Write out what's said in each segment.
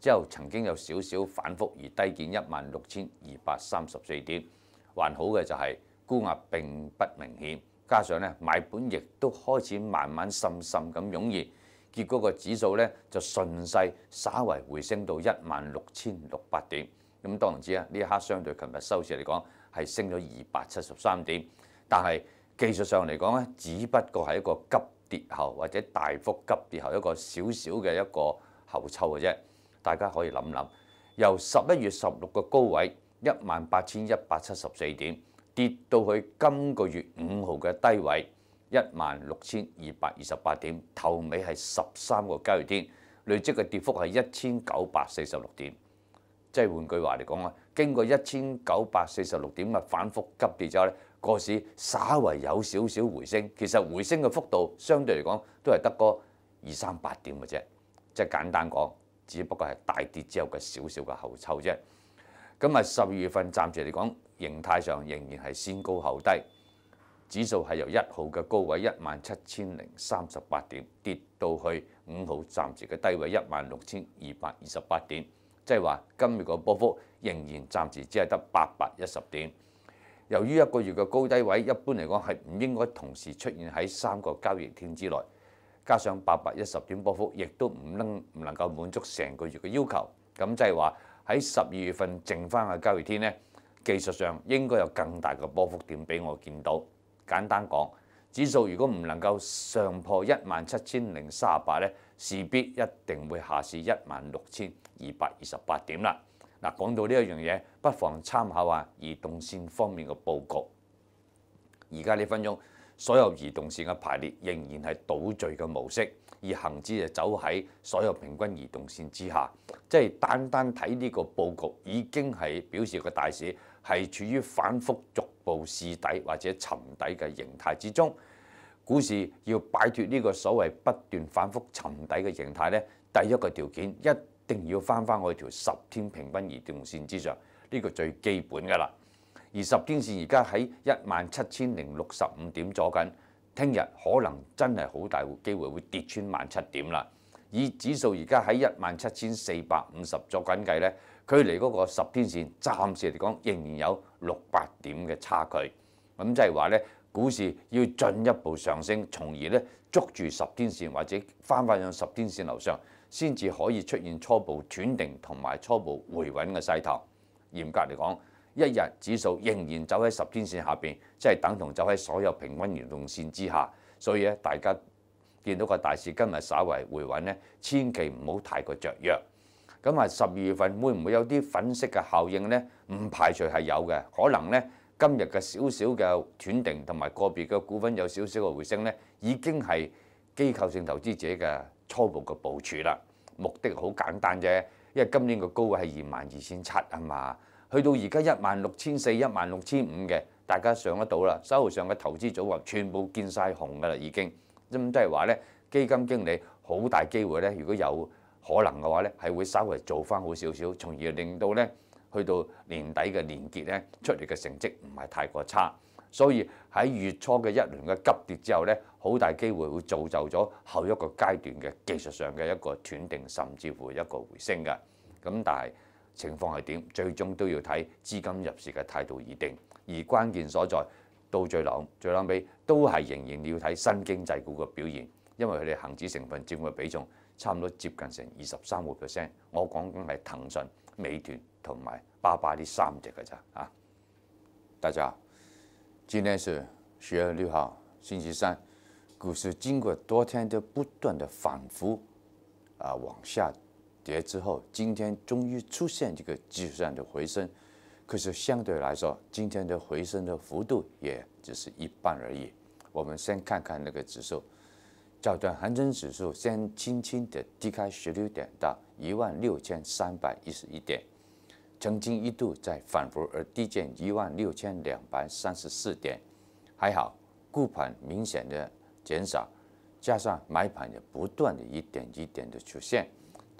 之後曾經有少少反覆而低見一萬六千二百三十四點，還好嘅就係沽壓並不明顯，加上咧買盤亦都開始慢慢滲滲咁湧現，結果個指數咧就順勢稍微回升到一萬六千六百點。咁當然知啊，呢一刻相對琴日收市嚟講係升咗二百七十三點，但係技術上嚟講咧，只不過係一個急跌後或者大幅急跌後一個少少嘅一個後抽嘅啫。大家可以諗諗，由十一月十六嘅高位一萬八千一百七十四點跌到去今個月五號嘅低位一萬六千二百二十八點，頭尾係十三個交易天，累積嘅跌幅係一千九百四十六點。即係換句話嚟講啊，經過一千九百四十六點嘅反覆急跌之後咧，個市稍為有少少回升，其實回升嘅幅度相對嚟講都係得個二三百點嘅啫。即係簡單講。只不過係大跌之後嘅少少嘅後抽啫。咁啊，十二月份暫時嚟講，形態上仍然係先高後低。指數係由一號嘅高位一萬七千零三十八點跌到去五號暫時嘅低位一萬六千二百二十八點，即係話今日個波幅仍然暫時只係得八百一十點。由於一個月嘅高低位一般嚟講係唔應該同時出現喺三個交易天之內。加上八百一十點波幅，亦都唔能唔能夠滿足成個月嘅要求。咁即係話喺十二月份剩翻嘅交易天咧，技術上應該有更大嘅波幅點俾我見到。簡單講，指數如果唔能夠上破一萬七千零三十八咧，事必一定會下市一萬六千二百二十八點啦。嗱，講到呢一樣嘢，不妨參考下移動線方面嘅佈局。而家呢分鐘。所有移動線嘅排列仍然係倒序嘅模式，而恆指就走喺所有平均移動線之下，即係單單睇呢個佈局已經係表示個大市係處於反覆逐步試底或者沉底嘅形態之中。股市要擺脱呢個所謂不斷反覆沉底嘅形態咧，第一個條件一定要翻翻我條十天平均移動線之上，呢個最基本噶啦。而十天線而家喺一萬七千零六十五點左緊，聽日可能真係好大機會會跌穿萬七點啦。以指數而家喺一萬七千四百五十作緊計咧，距離嗰個十天線暫時嚟講仍然有六百點嘅差距。咁即係話咧，股市要進一步上升，從而咧捉住十天線或者翻翻上十天線樓上，先至可以出現初步斷定同埋初步回穩嘅勢頭。嚴格嚟講。一日指數仍然走喺十天線下邊，即係等同走喺所有平均移動線之下，所以咧大家見到個大市今日稍為回穩咧，千祈唔好太過著弱。咁啊，十二月份會唔會有啲粉色嘅效應呢？唔排除係有嘅，可能咧今日嘅少少嘅斷定同埋個別嘅股份有少少嘅回升咧，已經係機構性投資者嘅初步嘅部署啦。目的好簡單啫，因為今年嘅高位係二萬二千七啊嘛。去到而家一萬六千四、一萬六千五嘅，大家上得到啦。收為上嘅投資組合全部見曬紅噶啦，已經咁即係話咧，基金經理好大機會咧，如果有可能嘅話咧，係會稍微做翻好少少，從而令到咧去到年底嘅年結咧出嚟嘅成績唔係太過差。所以喺月初嘅一輪嘅急跌之後咧，好大機會會造就咗後一個階段嘅技術上嘅一個斷定，甚至乎一個回升嘅。咁但係。情況係點？最終都要睇資金入市嘅態度而定，而關鍵所在到最冷最冷尾都係仍然要睇新經濟股嘅表現，因為佢哋恆指成分佔嘅比重差唔多接近成二十三個 percent。我講緊係騰訊、美團同埋八巴呢三隻嘅咋啊！大家好，今天是十月六號星期三，股市經過多天的不斷的反覆啊往下。跌之后，今天终于出现这个技术上的回升，可是相对来说，今天的回升的幅度也只是一半而已。我们先看看那个指数，早段恒生指数先轻轻的低开十六点到一万六千三百一十一点，曾经一度在反复而低见一万六千两百三十四点，还好沽盘明显的减少，加上买盘也不断的一点一点的出现。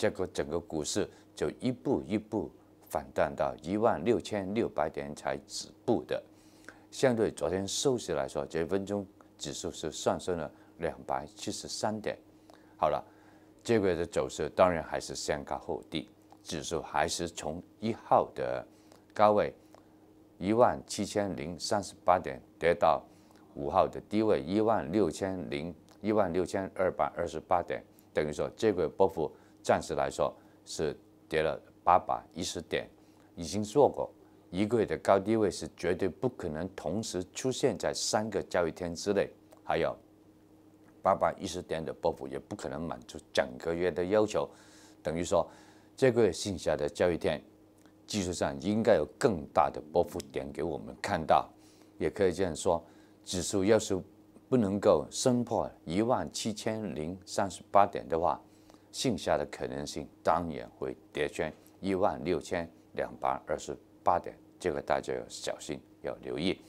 结果整个股市就一步一步反弹到一万六千六百点才止步的。相对昨天收市来说，这分钟指数是上升了两百七十三点。好了，这个月的走势当然还是先高后低，指数还是从一号的高位一万七千零三十八点跌到五号的低位一万六千零一万六千二百二十八点，等于说这个波幅。暂时来说是跌了八百一十点，已经做过一个月的高低位是绝对不可能同时出现在三个交易天之内，还有八百一十点的波幅也不可能满足整个月的要求。等于说，这个月剩下的交易天，技术上应该有更大的波幅点给我们看到。也可以这样说，指数要是不能够升破一万七千零三十八点的话。剩下的可能性当然会跌穿一万六千两百二十八点，这个大家要小心，要留意。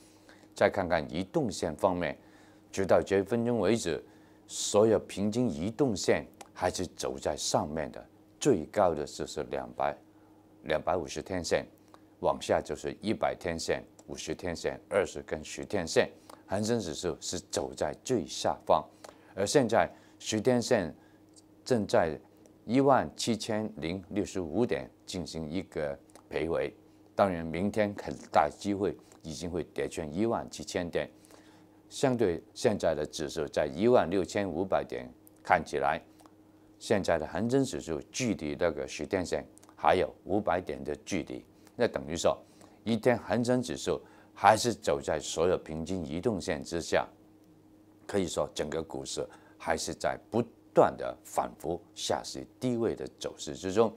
再看看移动线方面，直到这一分钟为止，所有平均移动线还是走在上面的。最高的就是两百、两百五十天线，往下就是一百天线、五十天线、二十跟十天线。恒生指数是走在最下方，而现在十天线。正在一万七千零六十五点进行一个徘徊，当然明天很大机会已经会跌穿一万七千点。相对现在的指数在一万六千五百点，看起来现在的恒生指数距离那个十天线还有五百点的距离，那等于说一天恒生指数还是走在所有平均移动线之下，可以说整个股市还是在不。断的反复下洗低位的走势之中，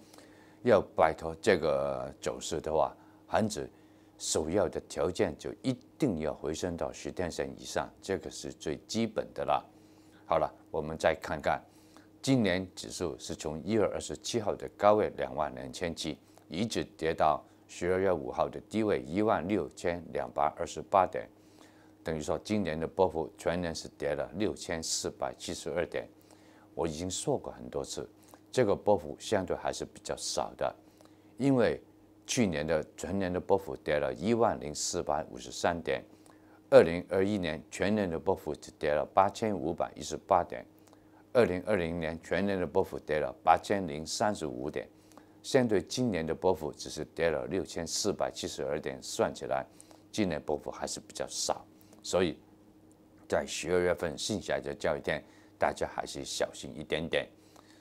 要摆脱这个走势的话，恒指首要的条件就一定要回升到十天线以上，这个是最基本的了。好了，我们再看看，今年指数是从一月二十七号的高位两万两千起，一直跌到十二月五号的低位一万六千两百二十八点，等于说今年的波幅全年是跌了六千四百七十二点。我已经说过很多次，这个波幅相对还是比较少的，因为去年的全年的波幅跌了一万零四百五十三点，二零二一年全年的波幅只跌了八千五百一十八点，二零二零年全年的波幅跌了八千零三十五点，相对今年的波幅只是跌了六千四百七十二点，算起来今年波幅还是比较少，所以在十二月份剩下的交易天。大家还是小心一点点。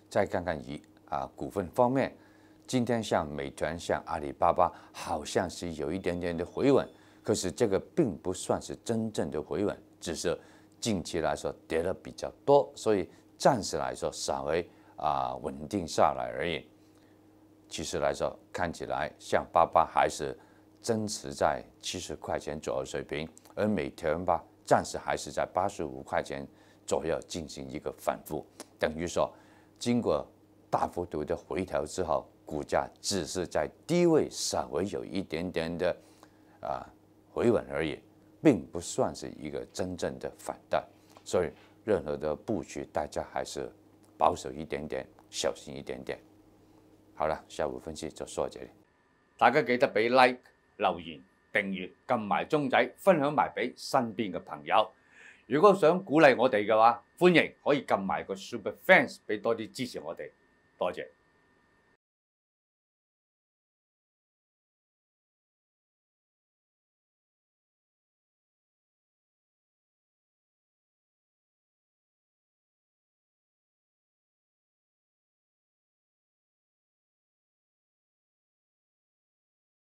再看看以啊股份方面，今天像美团、像阿里巴巴，好像是有一点点的回稳，可是这个并不算是真正的回稳，只是近期来说跌的比较多，所以暂时来说稍微啊稳定下来而已。其实来说，看起来像巴巴还是增持在七十块钱左右水平，而美团吧暂时还是在八十五块钱。左右进行一个反复，等于说，经过大幅度的回调之后，股价只是在低位稍微有一点点的，啊，回稳而已，并不算是一个真正的反弹。所以，任何的布局大家还是保守一点点，小心一点点。好了，下午分析就说到这里。大家记得俾 like、留言、订阅、揿埋钟仔、分享埋俾身边嘅朋友。如果想鼓勵我哋嘅話，歡迎可以撳埋個 Super Fans 俾多啲支持我哋，多謝。